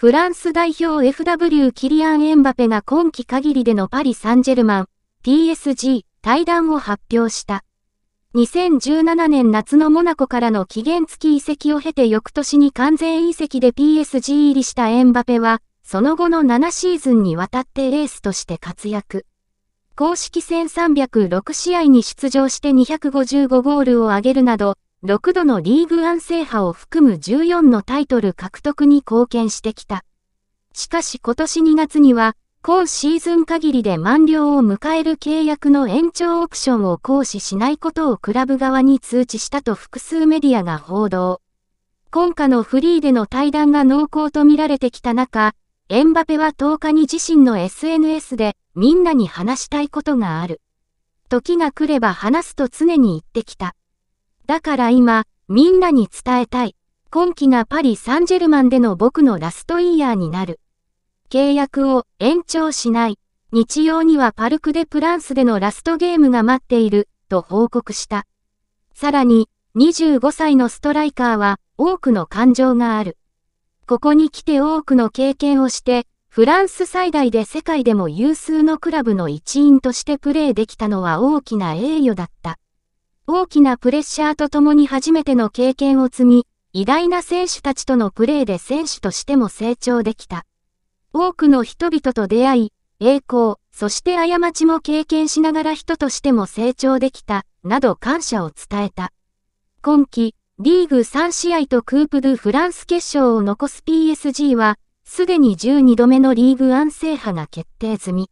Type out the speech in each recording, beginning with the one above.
フランス代表 FW キリアン・エンバペが今季限りでのパリ・サンジェルマン、PSG、対談を発表した。2017年夏のモナコからの期限付き移籍を経て翌年に完全移籍で PSG 入りしたエンバペは、その後の7シーズンにわたってエースとして活躍。公式戦306試合に出場して255ゴールを挙げるなど、6度のリーグ安制覇を含む14のタイトル獲得に貢献してきた。しかし今年2月には、今シーズン限りで満了を迎える契約の延長オプションを行使しないことをクラブ側に通知したと複数メディアが報道。今夏のフリーでの対談が濃厚と見られてきた中、エンバペは10日に自身の SNS で、みんなに話したいことがある。時が来れば話すと常に言ってきた。だから今、みんなに伝えたい。今季がパリ・サンジェルマンでの僕のラストイヤーになる。契約を延長しない。日曜にはパルク・デ・プランスでのラストゲームが待っている、と報告した。さらに、25歳のストライカーは多くの感情がある。ここに来て多くの経験をして、フランス最大で世界でも有数のクラブの一員としてプレーできたのは大きな栄誉だった。大きなプレッシャーとともに初めての経験を積み、偉大な選手たちとのプレーで選手としても成長できた。多くの人々と出会い、栄光、そして過ちも経験しながら人としても成長できた、など感謝を伝えた。今季、リーグ3試合とクープ・ドゥ・フランス決勝を残す PSG は、すでに12度目のリーグ安制覇が決定済み。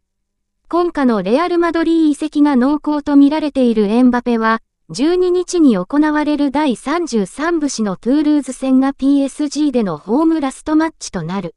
今夏のレアル・マドリー移籍が濃厚と見られているエンバペは、12日に行われる第33節のトゥールーズ戦が PSG でのホームラストマッチとなる。